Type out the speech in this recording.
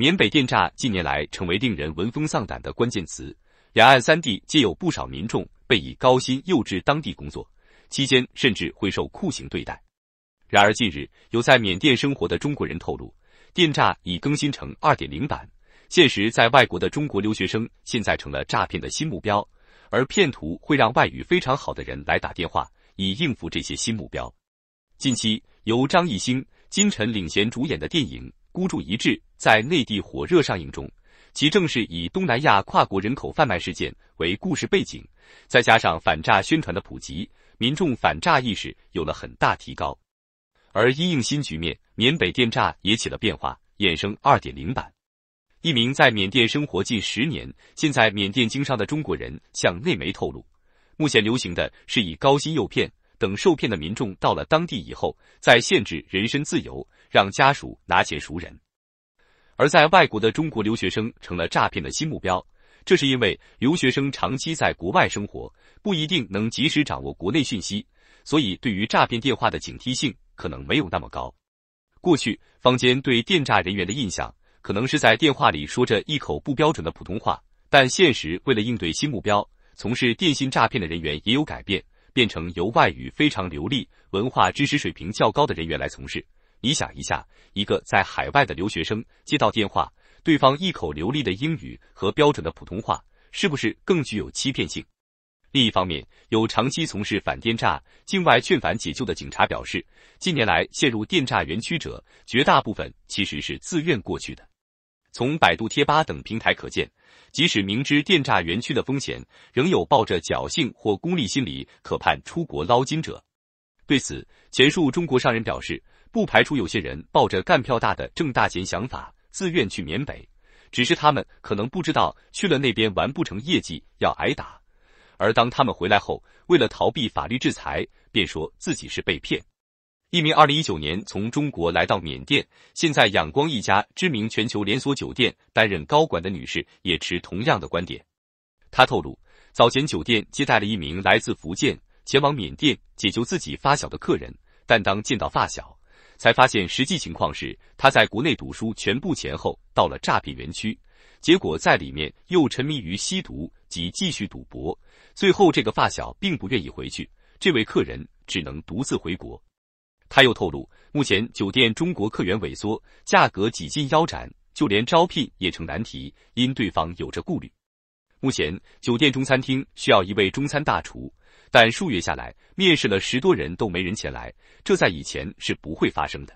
缅北电诈近年来成为令人闻风丧胆的关键词，两岸三地皆有不少民众被以高薪诱致当地工作，期间甚至会受酷刑对待。然而，近日有在缅甸生活的中国人透露，电诈已更新成二点零版，现实在外国的中国留学生现在成了诈骗的新目标，而骗徒会让外语非常好的人来打电话，以应付这些新目标。近期由张艺兴、金晨领衔主演的电影《孤注一掷》。在内地火热上映中，其正是以东南亚跨国人口贩卖事件为故事背景，再加上反诈宣传的普及，民众反诈意识有了很大提高。而因应新局面，缅北电诈也起了变化，衍生二点零版。一名在缅甸生活近十年、现在缅甸经商的中国人向内媒透露，目前流行的是以高薪诱骗等，受骗的民众到了当地以后，再限制人身自由，让家属拿钱赎人。而在外国的中国留学生成了诈骗的新目标，这是因为留学生长期在国外生活，不一定能及时掌握国内信息，所以对于诈骗电话的警惕性可能没有那么高。过去坊间对电诈人员的印象，可能是在电话里说着一口不标准的普通话，但现实为了应对新目标，从事电信诈骗的人员也有改变，变成由外语非常流利、文化知识水平较高的人员来从事。你想一下，一个在海外的留学生接到电话，对方一口流利的英语和标准的普通话，是不是更具有欺骗性？另一方面，有长期从事反电诈、境外劝返解救的警察表示，近年来陷入电诈园区者，绝大部分其实是自愿过去的。从百度贴吧等平台可见，即使明知电诈园区的风险，仍有抱着侥幸或功利心理，可盼出国捞金者。对此，前述中国商人表示，不排除有些人抱着干票大的、挣大钱想法，自愿去缅北，只是他们可能不知道去了那边完不成业绩要挨打，而当他们回来后，为了逃避法律制裁，便说自己是被骗。一名2019年从中国来到缅甸，现在仰光一家知名全球连锁酒店担任高管的女士也持同样的观点。她透露，早前酒店接待了一名来自福建。前往缅甸解救自己发小的客人，但当见到发小，才发现实际情况是他在国内读书，全部前后到了诈骗园区，结果在里面又沉迷于吸毒及继续赌博，最后这个发小并不愿意回去，这位客人只能独自回国。他又透露，目前酒店中国客源萎缩，价格几近腰斩，就连招聘也成难题，因对方有着顾虑。目前酒店中餐厅需要一位中餐大厨，但数月下来，面试了十多人都没人前来，这在以前是不会发生的。